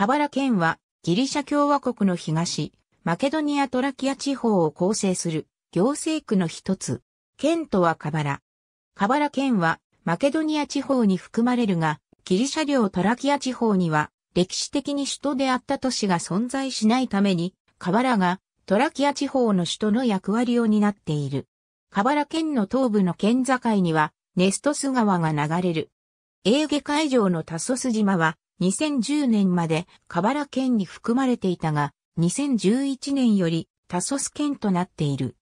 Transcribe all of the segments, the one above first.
カバラ県はギリシャ共和国の東、マケドニア・トラキア地方を構成する行政区の一つ。県とはカバラ。カバラ県はマケドニア地方に含まれるが、ギリシャ領トラキア地方には歴史的に首都であった都市が存在しないために、カバラがトラキア地方の首都の役割を担っている。カバラ県の東部の県境にはネストス川が流れる。エーゲ海上のタソス島は2010年まで河原県に含まれていたが、2011年よりタソス県となっている。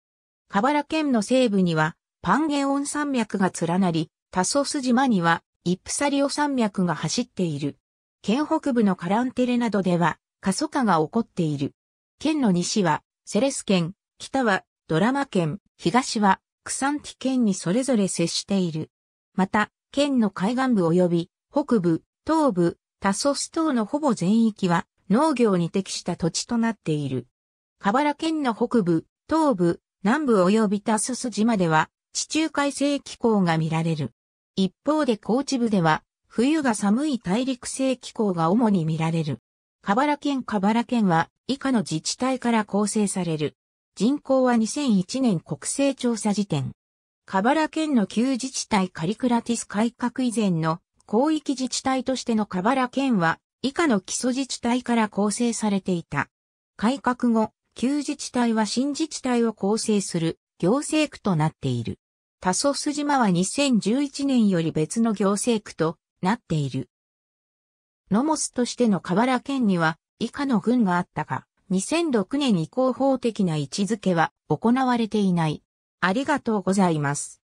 河原県の西部にはパンゲオン山脈が連なり、タソス島にはイプサリオ山脈が走っている。県北部のカランテレなどでは過疎化が起こっている。県の西はセレス県、北はドラマ県、東はクサンティ県にそれぞれ接している。また、県の海岸部及び北部、東部、タソス島のほぼ全域は農業に適した土地となっている。カバラ県の北部、東部、南部及びタソス島では地中海性気候が見られる。一方で高知部では冬が寒い大陸性気候が主に見られる。カバラ県カバラ県は以下の自治体から構成される。人口は2001年国勢調査時点。カバラ県の旧自治体カリクラティス改革以前の広域自治体としてのカ原県は、以下の基礎自治体から構成されていた。改革後、旧自治体は新自治体を構成する行政区となっている。多祖須島は2011年より別の行政区となっている。ノモスとしての河原県には以下の郡があったが、2006年以降法的な位置づけは行われていない。ありがとうございます。